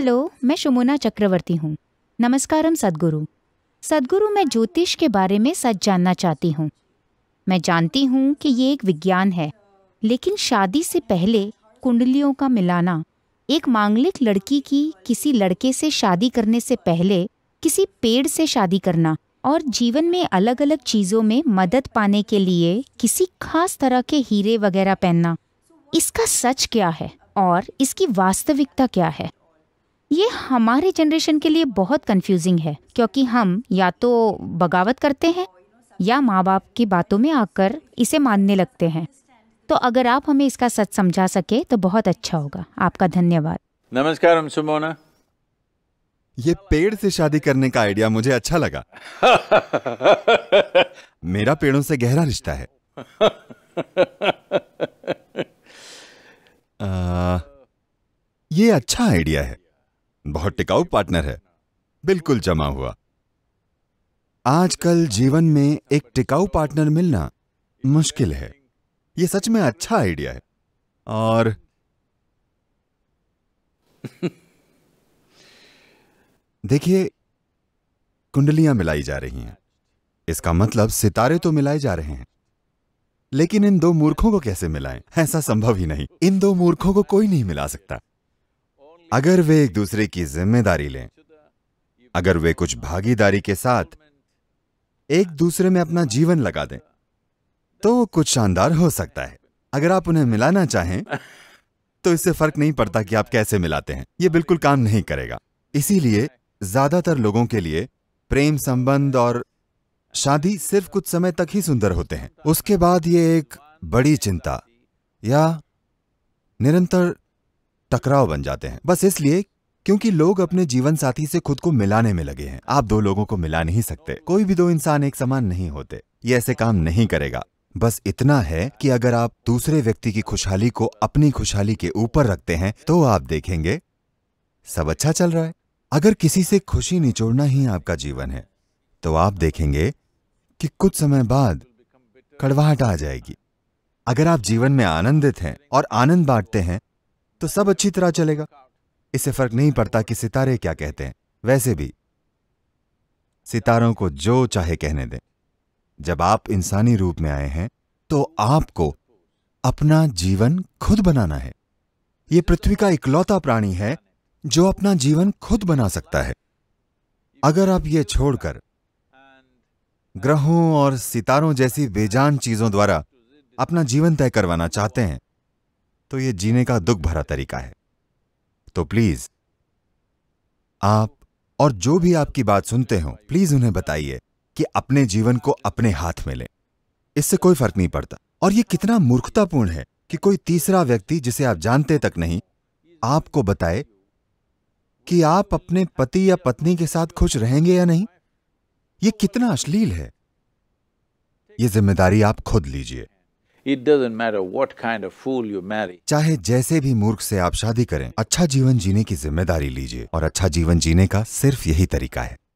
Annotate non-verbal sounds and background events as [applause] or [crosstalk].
Hello मैं शुमुना चक्रवर्ती हूँ नमस्कारम सदगुरु सदगुरु मैं ज्योतिष के बारे में सच जानना चाहती हूँ मैं जानती हूँ कि ये एक विज्ञान है लेकिन शादी से पहले कुंडलियों का मिलाना एक मांगलिक लड़की की किसी लड़के से शादी करने से पहले किसी पेड़ से शादी करना और जीवन में अलग अलग चीज़ों में मदद पाने के लिए किसी खास तरह के हीरे वगैरह पहनना इसका सच क्या है और इसकी वास्तविकता क्या है ये हमारे जनरेशन के लिए बहुत कंफ्यूजिंग है क्योंकि हम या तो बगावत करते हैं या माँ बाप की बातों में आकर इसे मानने लगते हैं तो अगर आप हमें इसका सच समझा सके तो बहुत अच्छा होगा आपका धन्यवाद नमस्कार हम सुमोना ये पेड़ से शादी करने का आइडिया मुझे अच्छा लगा [laughs] मेरा पेड़ों से गहरा रिश्ता है [laughs] आ, ये अच्छा आइडिया है बहुत टिकाऊ पार्टनर है बिल्कुल जमा हुआ आजकल जीवन में एक टिकाऊ पार्टनर मिलना मुश्किल है यह सच में अच्छा आइडिया है और [laughs] देखिए कुंडलियां मिलाई जा रही हैं इसका मतलब सितारे तो मिलाए जा रहे हैं लेकिन इन दो मूर्खों को कैसे मिलाएं? ऐसा संभव ही नहीं इन दो मूर्खों को कोई नहीं मिला सकता अगर वे एक दूसरे की जिम्मेदारी लें अगर वे कुछ भागीदारी के साथ एक दूसरे में अपना जीवन लगा दें तो कुछ शानदार हो सकता है अगर आप उन्हें मिलाना चाहें तो इससे फर्क नहीं पड़ता कि आप कैसे मिलाते हैं यह बिल्कुल काम नहीं करेगा इसीलिए ज्यादातर लोगों के लिए प्रेम संबंध और शादी सिर्फ कुछ समय तक ही सुंदर होते हैं उसके बाद ये एक बड़ी चिंता या निरंतर टकराव बन जाते हैं बस इसलिए क्योंकि लोग अपने जीवन साथी से खुद को मिलाने में लगे हैं आप दो लोगों को मिला नहीं सकते कोई भी दो इंसान एक समान नहीं होते ये ऐसे काम नहीं करेगा बस इतना है कि अगर आप दूसरे व्यक्ति की खुशहाली को अपनी खुशहाली के ऊपर रखते हैं तो आप देखेंगे सब अच्छा चल रहा है अगर किसी से खुशी निचोड़ना ही आपका जीवन है तो आप देखेंगे कि कुछ समय बाद कड़वाहट आ जाएगी अगर आप जीवन में आनंदित हैं और आनंद बांटते हैं तो सब अच्छी तरह चलेगा इसे फर्क नहीं पड़ता कि सितारे क्या कहते हैं वैसे भी सितारों को जो चाहे कहने दें जब आप इंसानी रूप में आए हैं तो आपको अपना जीवन खुद बनाना है यह पृथ्वी का इकलौता प्राणी है जो अपना जीवन खुद बना सकता है अगर आप यह छोड़कर ग्रहों और सितारों जैसी बेजान चीजों द्वारा अपना जीवन तय करवाना चाहते हैं तो ये जीने का दुख भरा तरीका है तो प्लीज आप और जो भी आपकी बात सुनते हो प्लीज उन्हें बताइए कि अपने जीवन को अपने हाथ में लें इससे कोई फर्क नहीं पड़ता और ये कितना मूर्खतापूर्ण है कि कोई तीसरा व्यक्ति जिसे आप जानते तक नहीं आपको बताए कि आप अपने पति या पत्नी के साथ खुश रहेंगे या नहीं ये कितना अश्लील है ये जिम्मेदारी आप खुद लीजिए इट doesn't मैटर what चाहे जैसे भी मूर्ख से आप शादी करें अच्छा जीवन जीने की जिम्मेदारी लीजिए और अच्छा जीवन जीने का सिर्फ यही तरीका है